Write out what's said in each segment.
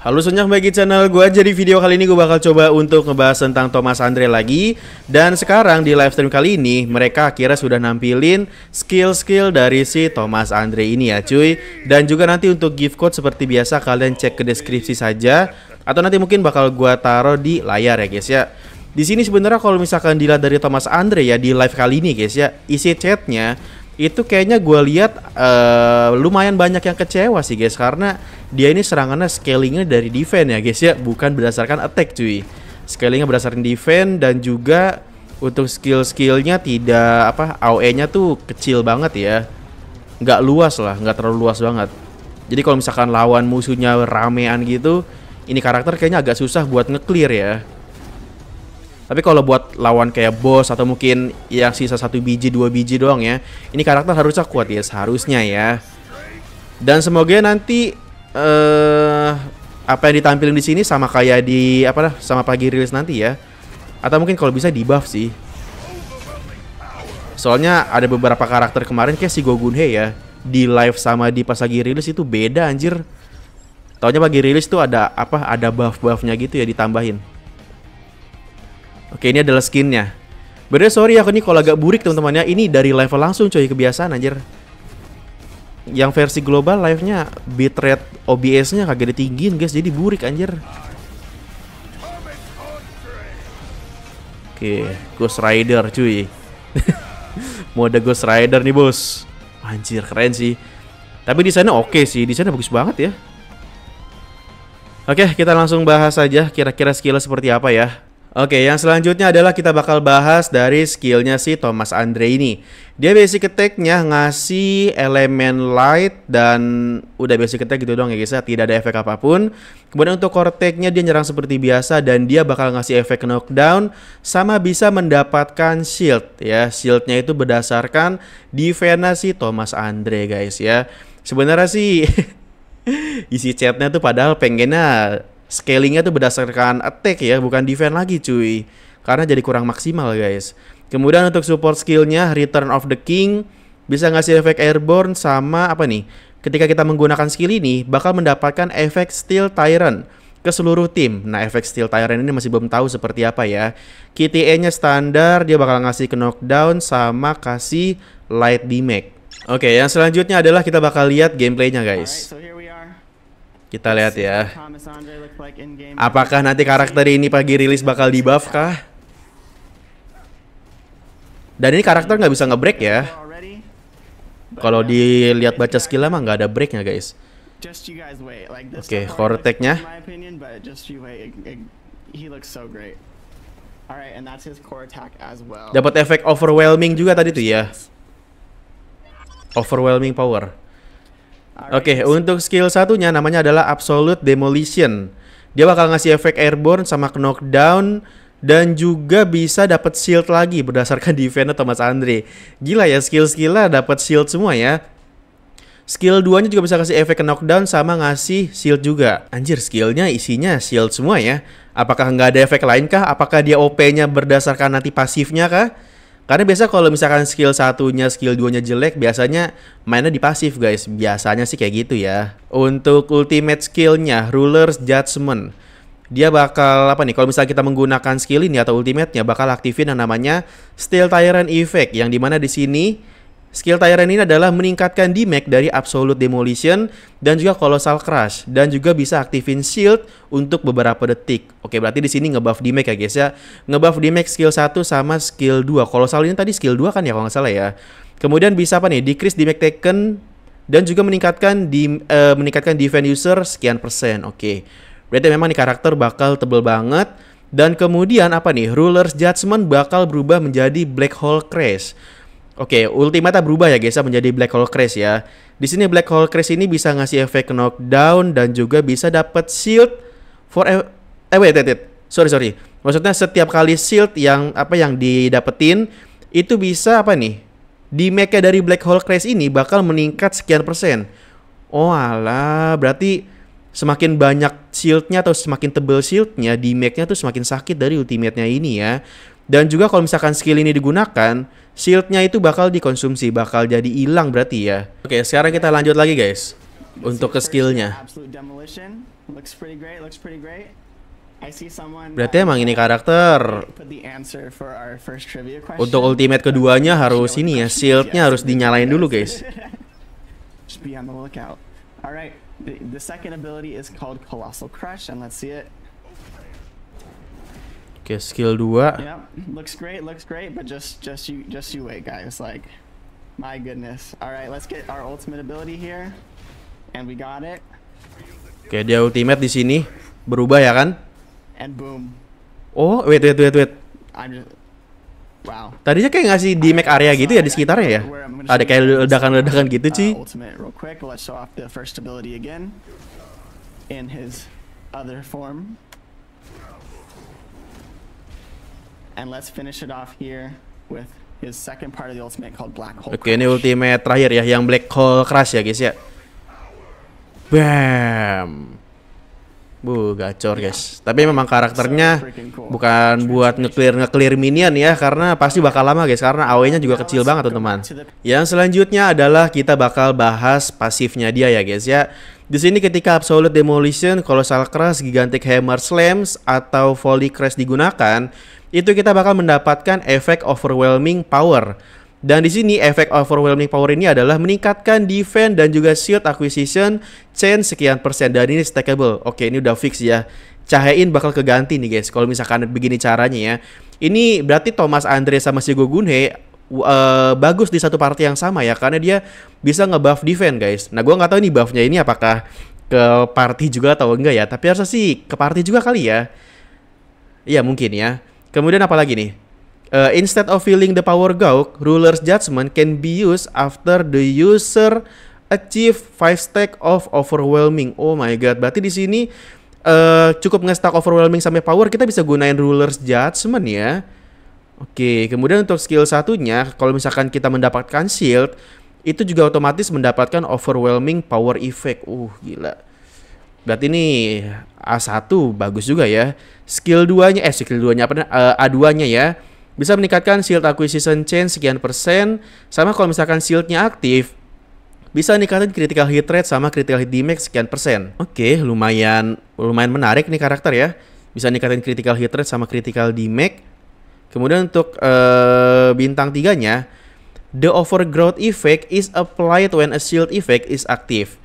Halo senyap bagi channel gue Jadi video kali ini gue bakal coba untuk ngebahas tentang Thomas Andre lagi Dan sekarang di live stream kali ini Mereka akhirnya sudah nampilin skill-skill dari si Thomas Andre ini ya cuy Dan juga nanti untuk gift code seperti biasa kalian cek ke deskripsi saja Atau nanti mungkin bakal gue taruh di layar ya guys ya di sini sebenarnya kalau misalkan dilihat dari Thomas Andre ya di live kali ini guys ya isi chatnya itu kayaknya gue lihat uh, lumayan banyak yang kecewa sih guys karena dia ini serangannya scalingnya dari defense ya guys ya bukan berdasarkan attack cuy scalingnya berdasarkan defense dan juga untuk skill-skillnya tidak apa AOE-nya tuh kecil banget ya nggak luas lah nggak terlalu luas banget jadi kalau misalkan lawan musuhnya ramean gitu ini karakter kayaknya agak susah buat ngeclear ya tapi kalau buat lawan kayak bos atau mungkin yang sisa satu biji dua biji doang ya, ini karakter harusnya kuat ya seharusnya ya. Dan semoga nanti uh, apa yang ditampilkan di sini sama kayak di apa lah sama pagi rilis nanti ya. Atau mungkin kalau bisa di buff sih. Soalnya ada beberapa karakter kemarin kayak si Gogunhe ya di live sama di pas lagi rilis itu beda anjir. Taunya pagi rilis tuh ada apa ada buff-buffnya gitu ya ditambahin. Oke, ini adalah skinnya. Berarti sorry aku ini kalau agak burik teman-teman ya. Ini dari level langsung coy kebiasaan anjir. Yang versi global live-nya bitrate OBS-nya kagak ditinggiin guys, jadi burik anjir. Oke, Ghost Rider cuy. Mode Ghost Rider nih, Bos. Anjir, keren sih. Tapi di sana oke okay sih, sana bagus banget ya. Oke, kita langsung bahas saja kira-kira skillnya seperti apa ya. Oke, yang selanjutnya adalah kita bakal bahas dari skillnya si Thomas Andre ini. Dia basic attack-nya ngasih elemen light dan udah basic attack gitu doang ya guys ya, tidak ada efek apapun. Kemudian untuk core attack-nya dia nyerang seperti biasa dan dia bakal ngasih efek knockdown sama bisa mendapatkan shield ya. Shield-nya itu berdasarkan defense si Thomas Andre guys ya. Sebenarnya sih isi chatnya tuh padahal pengennya scalingnya tuh berdasarkan attack ya, bukan defense lagi cuy. Karena jadi kurang maksimal guys. Kemudian untuk support skillnya Return of the King bisa ngasih efek airborne sama apa nih? Ketika kita menggunakan skill ini bakal mendapatkan efek Steel Tyrant ke seluruh tim. Nah, efek Steel Tyrant ini masih belum tahu seperti apa ya. kte nya standar, dia bakal ngasih knockdown sama kasih light damage. Oke, yang selanjutnya adalah kita bakal lihat gameplaynya guys. Alright, so kita lihat ya. Apakah nanti karakter ini pagi rilis bakal dibafkah? kah? Dan ini karakter nggak bisa ngebreak ya. Kalau dilihat baca skill mah nggak ada breaknya guys. Oke, okay, nya Dapat efek overwhelming juga tadi tuh ya. Overwhelming power. Oke, okay, untuk skill satunya namanya adalah Absolute Demolition. Dia bakal ngasih efek airborne sama knockdown dan juga bisa dapat shield lagi berdasarkan defense Thomas Andre. Gila ya skill-skillnya dapat shield semua ya. Skill 2-nya juga bisa kasih efek knockdown sama ngasih shield juga. Anjir, skillnya isinya shield semua ya. Apakah nggak ada efek lain kah? Apakah dia OP-nya berdasarkan nanti pasifnya kah? Karena biasa kalau misalkan skill satunya, skill duanya jelek, biasanya mainnya di pasif guys. Biasanya sih kayak gitu ya. Untuk ultimate skillnya, Ruler's Judgment. Dia bakal apa nih? Kalau misalnya kita menggunakan skill ini atau ultimate-nya bakal aktifin yang namanya Steel Tyrant Effect yang dimana di sini Skill Tyrant ini adalah meningkatkan damage dari Absolute Demolition dan juga Colossal Crush dan juga bisa aktifin shield untuk beberapa detik. Oke, berarti di sini ngebuff damage ya guys ya. Ngebuff damage skill 1 sama skill 2. Colossal ini tadi skill 2 kan ya kalau nggak salah ya. Kemudian bisa apa nih? Decrease damage taken dan juga meningkatkan di uh, meningkatkan defense user sekian persen. Oke. Berarti memang nih karakter bakal tebel banget dan kemudian apa nih? Ruler's Judgment bakal berubah menjadi Black Hole Crash. Oke, okay, Ultimata berubah ya guys ya, menjadi Black Hole Crash ya. Di sini Black Hole Crash ini bisa ngasih efek knockdown dan juga bisa dapat shield for e- eh wait, wait, wait. Sorry, sorry. Maksudnya setiap kali shield yang apa yang didapetin itu bisa apa nih? Di make dari Black Hole Crash ini bakal meningkat sekian persen. Oh alah, berarti semakin banyak shieldnya atau semakin tebel shieldnya, di make nya tuh semakin sakit dari ultimate-nya ini ya. Dan juga kalau misalkan skill ini digunakan, shieldnya itu bakal dikonsumsi, bakal jadi hilang berarti ya. Oke, sekarang kita lanjut lagi guys untuk ke skillnya. Berarti emang ini karakter Untuk ultimate keduanya harus ini ya Shieldnya harus dinyalain dulu guys Alright, the second ability is called Colossal Crush, and let's see it. Oke, okay, skill 2. Yeah, looks great, looks great, but just just you just you wait, guys. Like my goodness. All right, let's get our ultimate ability here. And we got it. Oke, okay, dia ultimate di sini berubah ya kan? And boom. Oh, wait wait wait wait. I'm just Wow. Tadinya kayak ngasih di make area gitu ya di sekitarnya ya. Ada kayak ledakan-ledakan gitu, uh, Ci. ultimate real quick, let's show off the first ability again in his other form. And let's finish it off here with his second part of the ultimate called Black Hole. Oke, okay, ini ultimate terakhir ya yang Black Hole Crash ya, guys ya. Bam. Bu, gacor guys. Tapi memang karakternya bukan buat ngeclear ngeclear minion ya karena pasti bakal lama guys karena awenya juga kecil banget teman-teman. Yang selanjutnya adalah kita bakal bahas pasifnya dia ya guys ya. Di sini ketika Absolute Demolition, Colossal Crash, Gigantic Hammer Slams atau Volley Crash digunakan, itu kita bakal mendapatkan efek overwhelming power. Dan di sini efek overwhelming power ini adalah meningkatkan defense dan juga shield acquisition change sekian persen dan ini stackable. Oke, ini udah fix ya. cahain bakal keganti nih guys kalau misalkan begini caranya ya. Ini berarti Thomas Andre sama si Gogunhe uh, eh, bagus di satu party yang sama ya karena dia bisa ngebuff defense guys. Nah, gue nggak tahu nih buffnya ini apakah ke party juga atau enggak ya, tapi harusnya sih ke party juga kali ya. Iya mungkin ya. Kemudian apa lagi nih? Uh, instead of feeling the power gauk, ruler's judgment can be used after the user achieve five stack of overwhelming. Oh my god, berarti di sini uh, cukup nge-stack overwhelming sampai power kita bisa gunain ruler's judgment ya. Oke, kemudian untuk skill satunya kalau misalkan kita mendapatkan shield itu juga otomatis mendapatkan overwhelming power effect. Uh, gila. Berarti ini A1 bagus juga ya. Skill 2-nya, eh skill 2-nya apa? Uh, A2-nya eh, ya. Bisa meningkatkan shield acquisition chain sekian persen. Sama kalau misalkan shieldnya aktif, bisa meningkatkan critical hit rate sama critical hit damage sekian persen. Oke, lumayan lumayan menarik nih karakter ya. Bisa meningkatkan critical hit rate sama critical damage. Kemudian untuk uh, bintang tiganya, the overgrowth effect is applied when a shield effect is active.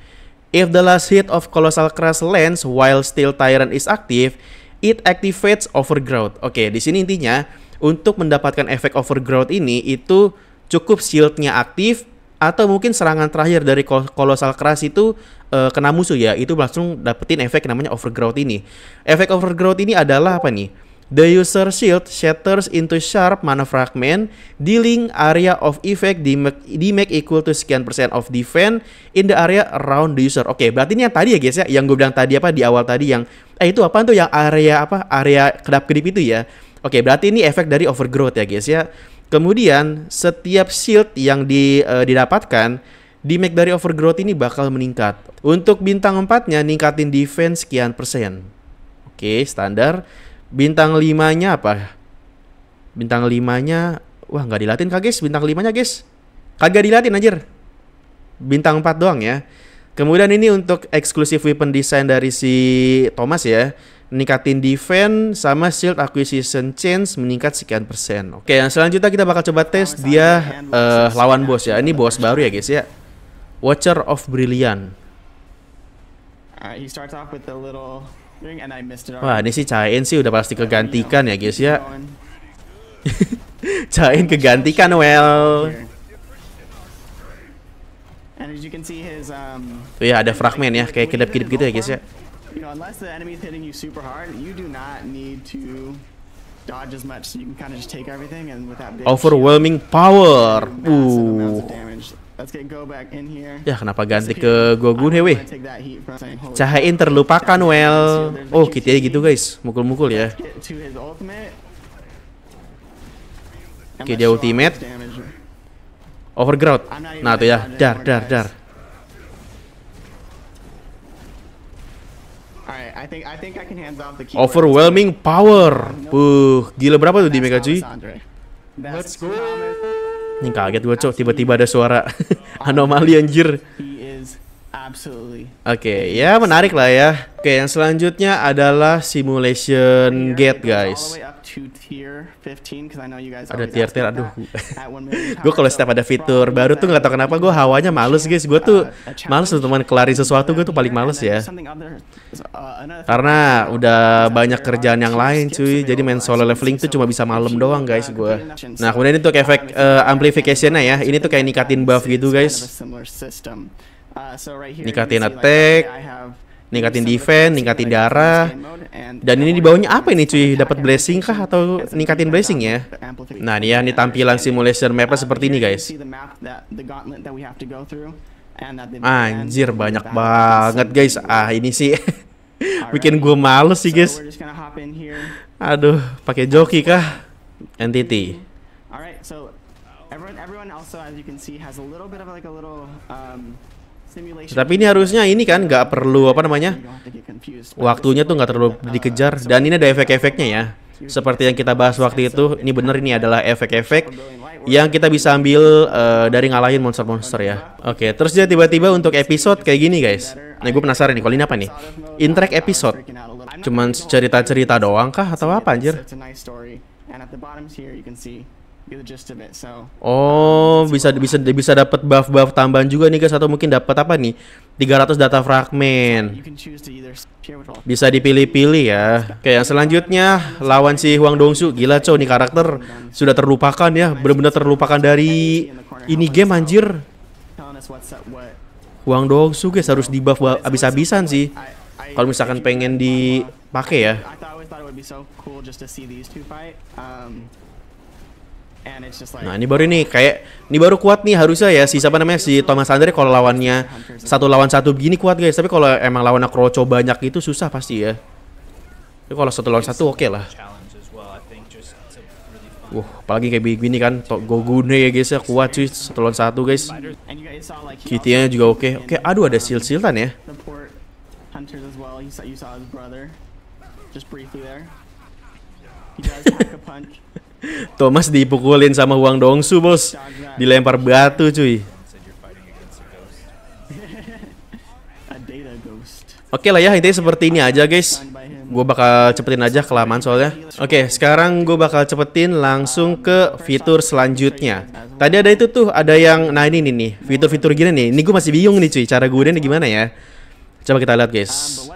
If the last hit of Colossal Crash lands while still Tyrant is active, it activates Overgrowth. Oke, di sini intinya untuk mendapatkan efek Overgrowth ini itu cukup shieldnya aktif atau mungkin serangan terakhir dari Colossal Crash itu uh, kena musuh ya itu langsung dapetin efek namanya overgrowth ini efek overgrowth ini adalah apa nih The user shield shatters into sharp mana fragment, dealing area of effect damage equal to sekian persen of defense in the area around the user. Oke, okay, berarti ini yang tadi ya guys ya, yang gue bilang tadi apa di awal tadi yang eh itu apa tuh yang area apa area kedap kedip itu ya. Oke, okay, berarti ini efek dari overgrowth ya guys ya. Kemudian setiap shield yang di, uh, didapatkan damage dari overgrowth ini bakal meningkat. Untuk bintang empatnya ningkatin defense sekian persen. Oke, okay, standar. Bintang limanya apa? Bintang limanya, wah nggak dilatin kak guys, bintang limanya guys. Kagak dilatin anjir. Bintang 4 doang ya. Kemudian ini untuk eksklusif weapon design dari si Thomas ya. meningkatin defense sama shield acquisition chance meningkat sekian persen. Oke, yang selanjutnya kita bakal coba tes dia uh, lawan bos ya. Ini bos baru ya guys ya. Watcher of Brilliant. Uh, he starts off with a little Wah ini sih Cain sih udah pasti kegantikan ya guys ya Cain kegantikan well um, Tuh ya ada fragmen ya kayak kedap-kedip gitu ya guys ya overwhelming power. Ooh. Ya, kenapa ganti ke Gogun weh? Cahain terlupakan, well. Oh, kita gitu guys, mukul-mukul ya. Oke, dia ultimate. Overground. Nah, tuh ya. Dar, dar, dar. Overwhelming power. Buh, gila berapa tuh di Mega G? Let's go. Ini kaget gue cok, tiba-tiba ada suara anomali anjir. Oke, okay, ya menarik lah ya. Oke, okay, yang selanjutnya adalah simulation gate guys ada tier tier aduh gue kalau setiap ada fitur baru tuh nggak tau kenapa gue hawanya males guys gue tuh uh, males tuh teman kelarin sesuatu gue tuh paling males ya uh, karena udah banyak kerjaan yang lain cuy jadi main solo leveling tuh cuma bisa malam doang guys gue nah kemudian itu kayak efek uh, amplificationnya ya ini tuh kayak nikatin buff gitu guys uh, nikatin attack ningkatin defense, ningkatin darah. Dan ini di bawahnya apa ini cuy? Dapat blessing kah atau ningkatin blessing ya? Nah, ya, ini tampilan simulation mapnya uh, seperti ini guys. Anjir banyak banget guys. Ah, ini sih bikin gue males sih guys. Aduh, pakai joki kah? Entity. Alright, so everyone everyone also as you can see has a little bit of like a little um tapi ini harusnya ini kan nggak perlu apa namanya waktunya tuh nggak terlalu dikejar dan ini ada efek-efeknya ya. Seperti yang kita bahas waktu itu, ini bener ini adalah efek-efek yang kita bisa ambil uh, dari ngalahin monster-monster ya. Oke, okay, terus dia tiba-tiba untuk episode kayak gini guys. Nah gue penasaran nih, kalau ini apa nih? intrigue episode. Cuman cerita-cerita doang kah atau apa anjir? the gist of So Oh, bisa um, cool. bisa bisa dapat buff-buff tambahan juga nih guys atau mungkin dapat apa nih? 300 data fragmen. Bisa dipilih-pilih ya. Oke, yang selanjutnya lawan si Huang Dongsu. Gila, cow nih karakter sudah terlupakan ya, benar-benar terlupakan dari ini game anjir. Huang Dongsu guys harus dibuff buff abis-abisan sih. Kalau misalkan pengen dipakai ya. Nah ini baru nih kayak ini baru kuat nih harusnya ya si siapa namanya si Thomas Andre kalau lawannya satu lawan satu begini kuat guys tapi kalau emang lawan Akroco banyak itu susah pasti ya. Tapi kalau satu lawan satu oke okay lah. Wah, apalagi kayak begini kan, Gogune ya guys ya, kuat cuy, satu lawan satu guys. Kitinya juga oke. Okay. Oke, okay, aduh ada sil siltan ya. Thomas dipukulin sama Huang Dongsu bos Dilempar batu cuy Oke lah ya intinya seperti ini aja guys Gue bakal cepetin aja kelamaan soalnya Oke sekarang gue bakal cepetin langsung ke fitur selanjutnya Tadi ada itu tuh ada yang nah ini nih nih Fitur-fitur gini nih Ini gue masih bingung nih cuy cara gue ini gimana ya Coba kita lihat guys. Um,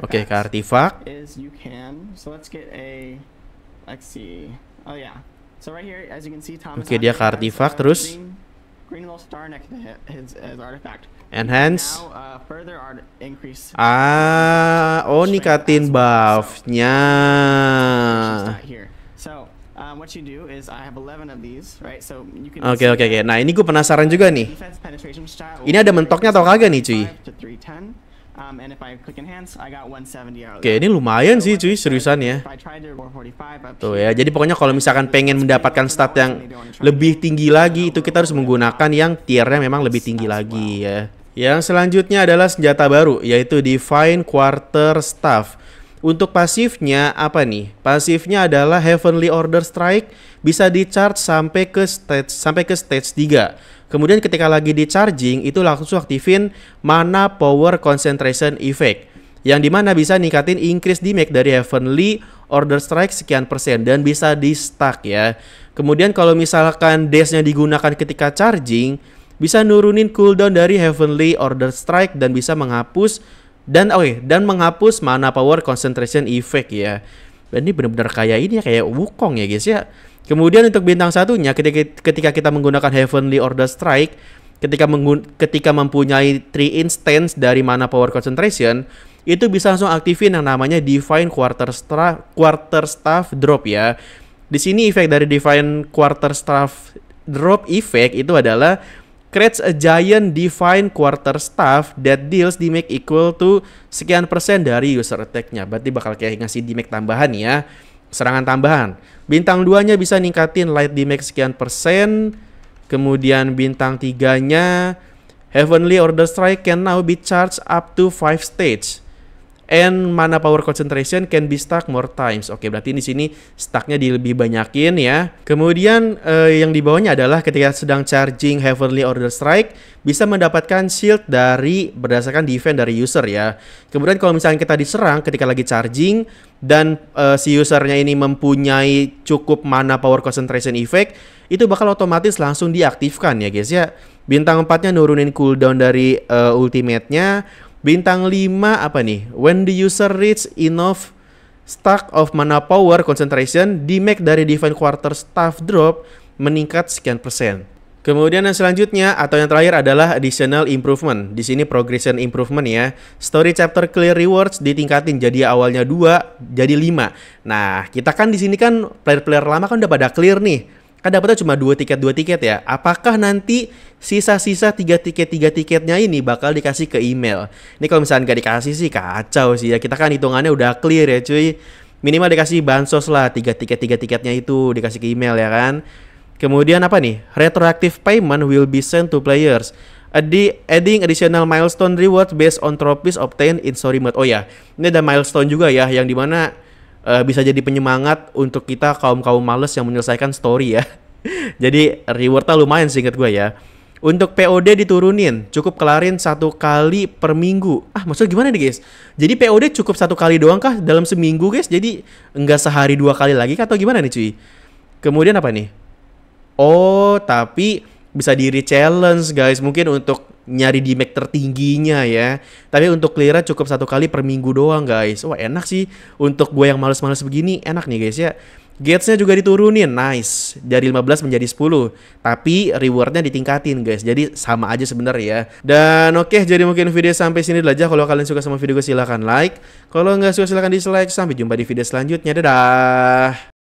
Oke, okay, ke artifact. Oke, okay, dia ke artifak terus. Enhance. Uh, ah, oh nikatin buffnya. Oke, oke, oke. Nah, ini gue penasaran juga nih. Ini ada mentoknya atau kagak nih, cuy? Um, oke, ini lumayan sih cuy seriusan ya. Tuh ya, jadi pokoknya kalau misalkan pengen mendapatkan stat yang lebih tinggi lagi itu kita harus menggunakan yang tiernya memang lebih tinggi lagi ya. Yang selanjutnya adalah senjata baru yaitu Divine Quarter Staff. Untuk pasifnya apa nih? Pasifnya adalah Heavenly Order Strike bisa di charge sampai ke stage sampai ke stage 3. Kemudian ketika lagi di charging itu langsung aktifin mana power concentration effect yang dimana bisa ningkatin increase damage dari Heavenly Order Strike sekian persen dan bisa di stack ya. Kemudian kalau misalkan dashnya digunakan ketika charging, bisa nurunin cooldown dari Heavenly Order Strike dan bisa menghapus dan oke okay, dan menghapus mana power concentration effect ya dan ini benar-benar kayak ini ya kayak Wukong ya guys ya kemudian untuk bintang satunya ketika ketika kita menggunakan Heavenly Order Strike ketika menggun ketika mempunyai three instance dari mana power concentration itu bisa langsung aktifin yang namanya Divine Quarter Staff Quarter Staff Drop ya di sini efek dari Divine Quarter Staff Drop effect itu adalah creates a giant defined quarter staff that deals damage equal to sekian persen dari user attack-nya. Berarti bakal kayak ngasih damage tambahan ya, serangan tambahan. Bintang 2-nya bisa ningkatin light damage sekian persen, kemudian bintang 3-nya Heavenly Order Strike can now be charged up to 5 stages. And mana power concentration can be stuck more times. Oke, berarti di sini stucknya di lebih banyakin ya. Kemudian eh, yang di bawahnya adalah ketika sedang charging heavenly order strike bisa mendapatkan shield dari berdasarkan defense dari user ya. Kemudian kalau misalnya kita diserang ketika lagi charging dan eh, si usernya ini mempunyai cukup mana power concentration effect, itu bakal otomatis langsung diaktifkan ya guys ya. Bintang empatnya nurunin cooldown dari uh, ultimate-nya. Bintang 5 apa nih? When the user reach enough stack of mana power concentration, di make dari Divine Quarter Staff Drop meningkat sekian persen. Kemudian yang selanjutnya atau yang terakhir adalah additional improvement. Di sini progression improvement ya. Story chapter clear rewards ditingkatin jadi awalnya 2 jadi 5. Nah, kita kan di sini kan player-player lama kan udah pada clear nih kan dapatnya cuma dua tiket dua tiket ya. Apakah nanti sisa-sisa tiga tiket tiga tiketnya ini bakal dikasih ke email? Ini kalau misalnya nggak dikasih sih kacau sih ya. Kita kan hitungannya udah clear ya cuy. Minimal dikasih bansos lah tiga tiket tiga tiketnya itu dikasih ke email ya kan. Kemudian apa nih? Retroactive payment will be sent to players. Adi, adding additional milestone reward based on trophies obtained in story mode. Oh ya, ini ada milestone juga ya yang dimana uh, bisa jadi penyemangat untuk kita kaum-kaum males yang menyelesaikan story ya. jadi rewardnya lumayan sih singkat gue ya. Untuk POD diturunin, cukup kelarin satu kali per minggu. Ah, maksudnya gimana nih guys? Jadi POD cukup satu kali doang kah dalam seminggu guys? Jadi enggak sehari dua kali lagi kah atau gimana nih cuy? Kemudian apa nih? Oh, tapi bisa diri challenge guys. Mungkin untuk nyari di Mac tertingginya ya. Tapi untuk clear cukup satu kali per minggu doang guys. Wah enak sih untuk gue yang males-males begini enak nih guys ya. Gatesnya juga diturunin, nice. Dari 15 menjadi 10. Tapi rewardnya ditingkatin guys, jadi sama aja sebenarnya ya. Dan oke, okay, jadi mungkin video sampai sini dulu aja. Kalau kalian suka sama video gue silahkan like. Kalau nggak suka silahkan dislike. Sampai jumpa di video selanjutnya, dadah.